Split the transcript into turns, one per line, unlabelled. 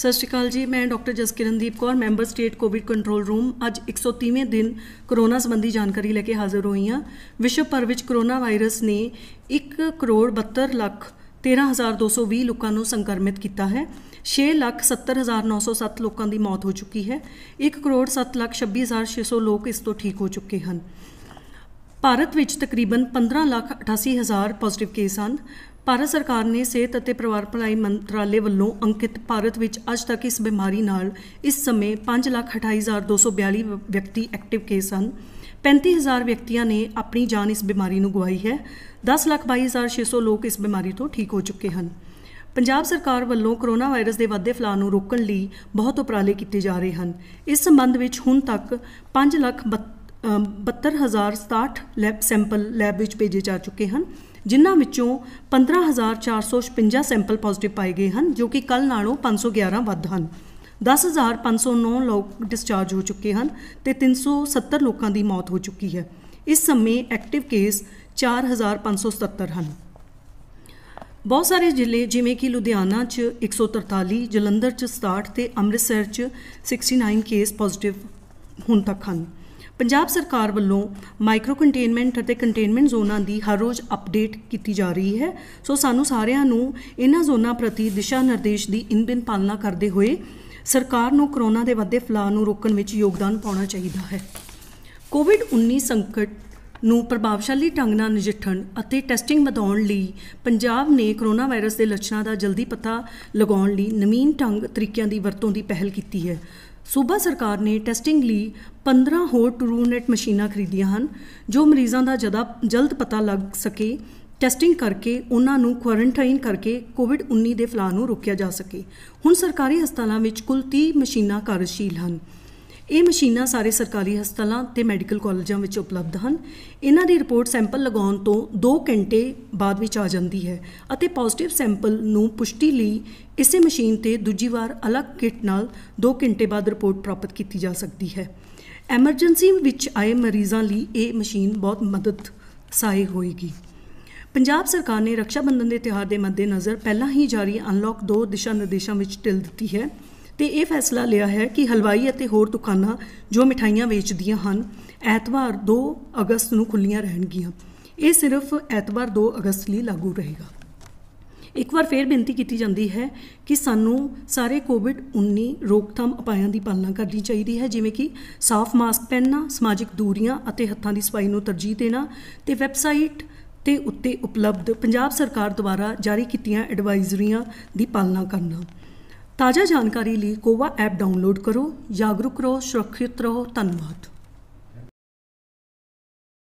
ਸਤਿ ਸ਼੍ਰੀ ਅਕਾਲ ਜੀ ਮੈਂ doctor Jaskirandeep Kaur member state covid control room ਅੱਜ 130ਵੇਂ ਦਿਨ ਕੋਰੋਨਾ ਸੰਬੰਧੀ ਜਾਣਕਾਰੀ ਲੈ ਕੇ ਹਾਜ਼ਰ ਹੋਈ ਹਾਂ ਵਿਸ਼ਵ ਭਰ ਵਿੱਚ ਕੋਰੋਨਾ ਵਾਇਰਸ ਨੇ 1 ਕਰੋੜ 72 ਲੱਖ 13220 ਲੋਕਾਂ ਨੂੰ ਸੰਕਰਮਿਤ ਕੀਤਾ ਹੈ 6 ਲੱਖ 70907 ਲੋਕਾਂ ਦੀ ਮੌਤ ਹੋ ਚੁੱਕੀ ਹੈ 1 ਕਰੋੜ 726600 ਲੋਕ ਇਸ ਤੋਂ ਠੀਕ ਹੋ ਚੁੱਕੇ ਹਨ ਭਾਰਤ ਵਿੱਚ ਤਕਰੀਬਨ 15 ਲੱਖ 88000 ਪੋਜ਼ਿਟਿਵ ਕੇਸ ਹਨ ਭਾਰਤ ਸਰਕਾਰ ਨੇ ਸਿਹਤ ਅਤੇ ਪਰਿਵਾਰ ਭਲਾਈ ਮੰਤਰਾਲੇ ਵੱਲੋਂ ਅੰਕਿਤ ਭਾਰਤ ਵਿੱਚ ਅੱਜ ਤੱਕ ਇਸ ਬਿਮਾਰੀ ਨਾਲ ਇਸ ਸਮੇਂ 528242 ਵਿਅਕਤੀ ਐਕਟਿਵ ਕੇਸ ਹਨ 35000 ਵਿਅਕਤੀਆਂ ਨੇ ਆਪਣੀ ਜਾਨ ਇਸ ਬਿਮਾਰੀ ਨੂੰ ਗਵਾਈ ਹੈ 1022600 ਲੋਕ ਇਸ ਬਿਮਾਰੀ ਤੋਂ ਠੀਕ ਹੋ ਚੁੱਕੇ ਹਨ ਪੰਜਾਬ ਸਰਕਾਰ ਵੱਲੋਂ ਕੋਰੋਨਾ ਵਾਇਰਸ ਦੇ ਵੱਧਦੇ ਫਲਾਅ ਨੂੰ ਰੋਕਣ ਲਈ ਬਹੁਤ ਉਪਰਾਲੇ ਕੀਤੇ ਜਾ ਰਹੇ ਹਨ ਇਸ ਸੰਬੰਧ ਵਿੱਚ ਹੁਣ ਤੱਕ 5 ਲੱਖ 72067 ਲੈਬ ਸੈਂਪਲ ਲੈਬ ਵਿੱਚ ਭੇਜੇ ਜਾ ਚੁੱਕੇ ਹਨ ਜਿਨ੍ਹਾਂ ਵਿੱਚੋਂ 15456 ਸੈਂਪਲ ਪੋਜ਼ਿਟਿਵ ਪਾਏ ਗਏ ਹਨ ਜੋ ਕਿ ਕੱਲ ਨਾਲੋਂ 511 ਵੱਧ ਹਨ 10509 ਲੋਕ ਡਿਸਚਾਰਜ ਹੋ ਚੁੱਕੇ ਹਨ ਤੇ 370 ਲੋਕਾਂ ਦੀ ਮੌਤ ਹੋ ਚੁੱਕੀ ਹੈ ਇਸ ਸਮੇਂ ਐਕਟਿਵ ਕੇਸ 4577 ਹਨ ਬਹੁਤ ਸਾਰੇ ਜ਼ਿਲ੍ਹੇ ਜਿਵੇਂ ਕਿ ਲੁਧਿਆਣਾ 'ਚ 143, ਜਲੰਧਰ 'ਚ 67 ਤੇ ਅੰਮ੍ਰਿਤਸਰ 'ਚ 69 ਕੇਸ ਪੋਜ਼ਿਟਿਵ ਹੁਣ ਤੱਕ ਹਨ ਪੰਜਾਬ ਸਰਕਾਰ ਵੱਲੋਂ ਮਾਈਕਰੋ ਕੰਟੇਨਮੈਂਟ ਅਤੇ ਕੰਟੇਨਮੈਂਟ ਜ਼ੋਨਾਂ ਦੀ ਹਰ ਰੋਜ਼ ਅਪਡੇਟ ਕੀਤੀ ਜਾ ਰਹੀ ਹੈ ਸੋ ਸਾਨੂੰ ਸਾਰਿਆਂ ਨੂੰ ਇਹਨਾਂ ਜ਼ੋਨਾਂ ਪ੍ਰਤੀ ਦਿਸ਼ਾ ਨਿਰਦੇਸ਼ ਦੀ ਇਨਬਿਨ ਪਾਲਣਾ ਕਰਦੇ ਹੋਏ ਸਰਕਾਰ ਨੂੰ ਕਰੋਨਾ ਦੇ ਵੱਧੇ ਫਲਾਅ ਨੂੰ ਰੋਕਣ ਵਿੱਚ ਯੋਗਦਾਨ ਪਾਉਣਾ ਚਾਹੀਦਾ ਹੈ ਕੋਵਿਡ-19 ਸੰਕਟ ਨੂੰ ਪ੍ਰਭਾਵਸ਼ਾਲੀ ਢੰਗ ਨਾਲ ਨਜਿੱਠਣ ਅਤੇ ਟੈਸਟਿੰਗ ਵਧਾਉਣ ਲਈ ਪੰਜਾਬ ਨੇ ਕਰੋਨਾ ਵਾਇਰਸ ਦੇ ਲੱਛਣਾਂ ਦਾ ਜਲਦੀ ਪਤਾ ਲਗਾਉਣ ਲਈ ਨਵੀਨ ਢੰਗ ਤਰੀਕਿਆਂ ਦੀ ਵਰਤੋਂ ਦੀ ਪਹਿਲ ਕੀਤੀ ਹੈ ਸੂਬਾ ਸਰਕਾਰ ਨੇ ਟੈਸਟਿੰਗ ਲਈ 15 ਹੋਰ ਟਰੂਨੈਟ ਮਸ਼ੀਨਾਂ ਖਰੀਦੀਆਂ ਹਨ ਜੋ ਮਰੀਜ਼ਾਂ ਦਾ ਜਦਾ ਜਲਦ ਪਤਾ ਲੱਗ ਸਕੇ ਟੈਸਟਿੰਗ ਕਰਕੇ ਉਹਨਾਂ ਨੂੰ ਕੁਆਰੰਟਾਈਨ ਕਰਕੇ ਕੋਵਿਡ-19 ਦੇ ਫੈਲਾਅ ਨੂੰ ਰੋਕਿਆ ਜਾ ਸਕੇ ਹੁਣ ਸਰਕਾਰੀ ਹਸਪਤਾਲਾਂ ਵਿੱਚ ਕੁੱਲ 30 ਮਸ਼ੀਨਾਂ ਕਾਰਜਸ਼ੀਲ ਹਨ ਇਹ ਮਸ਼ੀਨਾਂ ਸਾਰੇ ਸਰਕਾਰੀ ਹਸਪਤਾਲਾਂ ਤੇ ਮੈਡੀਕਲ ਕਾਲਜਾਂ ਵਿੱਚ ਉਪਲਬਧ ਹਨ ਇਹਨਾਂ ਦੀ ਰਿਪੋਰਟ ਸੈਂਪਲ ਲਗਾਉਣ ਤੋਂ 2 ਘੰਟੇ ਬਾਅਦ ਵਿੱਚ ਆ ਜਾਂਦੀ ਹੈ ਅਤੇ ਪੋਜ਼ਿਟਿਵ ਸੈਂਪਲ ਨੂੰ ਪੁਸ਼ਟੀ ਲਈ ਇਸੇ ਮਸ਼ੀਨ ਤੇ ਦੂਜੀ ਵਾਰ ਅਲੱਗ ਕਿਟ ਨਾਲ 2 ਘੰਟੇ ਬਾਅਦ ਰਿਪੋਰਟ ਪ੍ਰਾਪਤ ਕੀਤੀ ਜਾ ਸਕਦੀ ਹੈ ਐਮਰਜੈਂਸੀ ਵਿੱਚ ਆਏ ਮਰੀਜ਼ਾਂ ਲਈ ਇਹ ਮਸ਼ੀਨ ਬਹੁਤ ਮਦਦ ਸਹਾਈ ਹੋਏਗੀ ਪੰਜਾਬ ਸਰਕਾਰ ਨੇ ਰੱਖਿਆ ਬੰਧਨ ਦੇ ਤਿਹਾਰ ਦੇ ਮੱਦੇਨਜ਼ਰ ਪਹਿਲਾਂ ਹੀ ਜਾਰੀ ਅਨਲੌਕ 2 ਦਿਸ਼ਾ ਨਿਰਦੇਸ਼ਾਂ ਵਿੱਚ ਢਿੱਲ ਦਿੱਤੀ ਹੈ ਤੇ ਇਹ ਫੈਸਲਾ ਲਿਆ ਹੈ ਕਿ ਹਲਵਾਈ ਅਤੇ ਹੋਰ ਦੁਕਾਨਾਂ ਜੋ ਮਠਾਈਆਂ ਵੇਚਦੀਆਂ ਹਨ ਐਤਵਾਰ 2 ਅਗਸਤ ਨੂੰ ਖੁੱਲੀਆਂ ਰਹਿਣਗੀਆਂ ਇਹ ਸਿਰਫ ਐਤਵਾਰ 2 ਅਗਸਤ ਲਈ ਲਾਗੂ ਰਹੇਗਾ ਇੱਕ ਵਾਰ ਫੇਰ ਬੇਨਤੀ ਕੀਤੀ ਜਾਂਦੀ ਹੈ ਕਿ ਸਾਨੂੰ ਸਾਰੇ ਕੋਵਿਡ-19 ਰੋਕਥਾਮ ਉਪਾਅਾਂ ਦੀ ਪਾਲਣਾ ਕਰਨੀ ਚਾਹੀਦੀ ਹੈ ਜਿਵੇਂ ਕਿ ਸਾਫ਼ ਮਾਸਕ ਪਹਿਨਣਾ, ਸਮਾਜਿਕ ਦੂਰੀਆਂ ਅਤੇ ਹੱਥਾਂ ਦੀ ਸਫਾਈ ਨੂੰ ਤਰਜੀਹ ਦੇਣਾ ਤੇ ਵੈਬਸਾਈਟ ਤੇ ਉੱਤੇ ਉਪਲਬਧ ਪੰਜਾਬ ਸਰਕਾਰ ਦੁਆਰਾ ਜਾਰੀ ਕੀਤੀਆਂ ਐਡਵਾਈਜ਼ਰੀਆਂ ਦੀ ਪਾਲਣਾ ਕਰਨਾ। ਤਾਜ਼ਾ ਜਾਣਕਾਰੀ ਲਈ ਕੋਵਾ ਐਪ ਡਾਊਨਲੋਡ ਕਰੋ ਜਾਗਰੂਕ ਰਹੋ ਸੁਰੱਖਿਅਤ ਰਹੋ ਧੰਨਵਾਦ